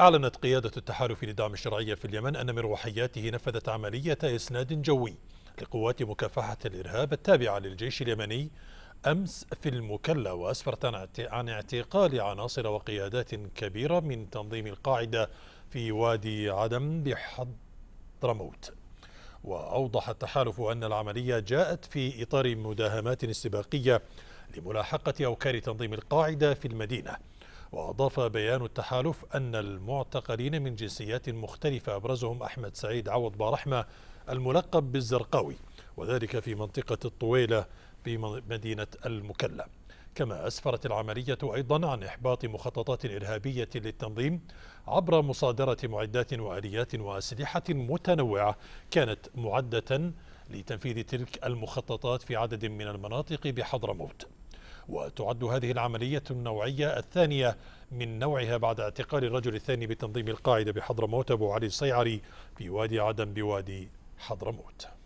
أعلنت قيادة التحالف لدعم الشرعية في اليمن أن من روحياته نفذت عملية إسناد جوي لقوات مكافحة الإرهاب التابعة للجيش اليمني أمس في المكلا وأسفرت عن اعتقال عناصر وقيادات كبيرة من تنظيم القاعدة في وادي عدم بحضرموت وأوضح التحالف أن العملية جاءت في إطار مداهمات استباقية لملاحقة أوكار تنظيم القاعدة في المدينة وأضاف بيان التحالف أن المعتقلين من جنسيات مختلفة أبرزهم أحمد سعيد عوض بارحمة الملقب بالزرقاوي وذلك في منطقة الطويلة بمدينة المكلا كما أسفرت العملية أيضا عن إحباط مخططات إرهابية للتنظيم عبر مصادرة معدات وآليات وأسلحة متنوعة كانت معدة لتنفيذ تلك المخططات في عدد من المناطق بحضرموت وتعد هذه العملية النوعية الثانية من نوعها بعد اعتقال الرجل الثاني بتنظيم القاعدة بحضرموت أبو علي الصيعري في وادي عدن بوادي حضرموت